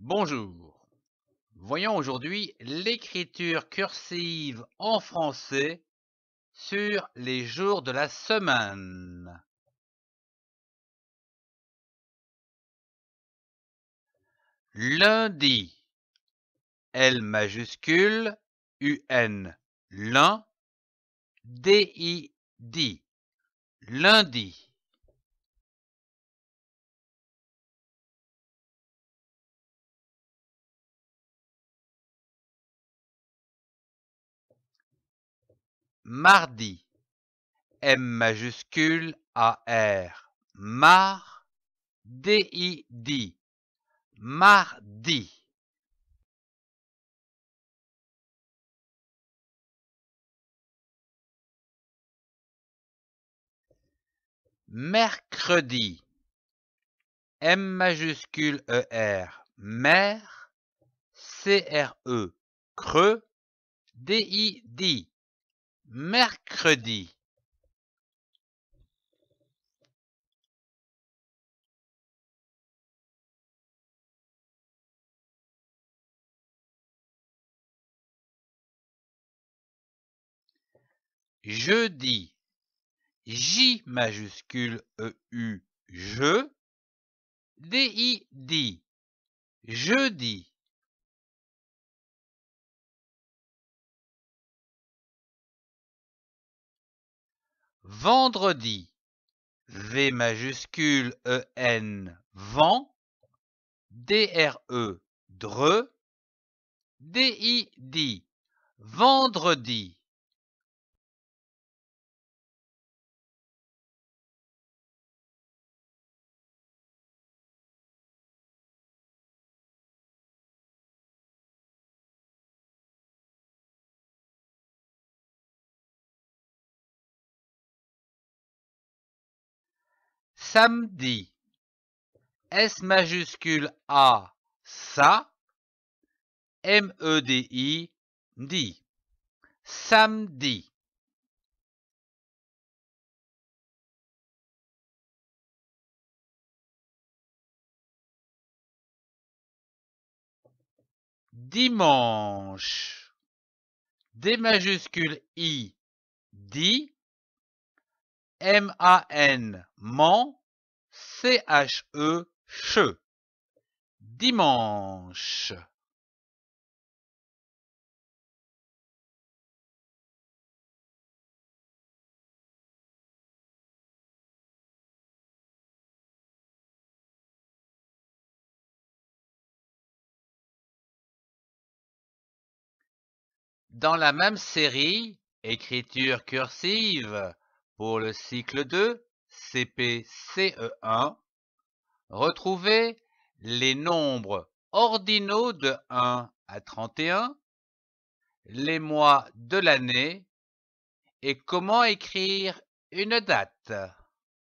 Bonjour. Voyons aujourd'hui l'écriture cursive en français sur les jours de la semaine. Lundi. L majuscule UN. Lun. D. Lundi. mardi. M majuscule A R. Mar. D I D. Mardi. Mercredi. M majuscule E R, Mer. C R E. Creux. D I D mercredi jeudi J majuscule E U je D I jeudi vendredi, V majuscule E-N, vent, DRE, D-I, D, e vendredi, Samedi. S majuscule A, ça. M-E-D-I, dit. Samedi. Dimanche. D majuscule I, DI. M-A-N, man, C-H-E, che. Dimanche. Dans la même série, écriture cursive, pour le cycle 2, cpce 1 retrouvez les nombres ordinaux de 1 à 31, les mois de l'année et comment écrire une date.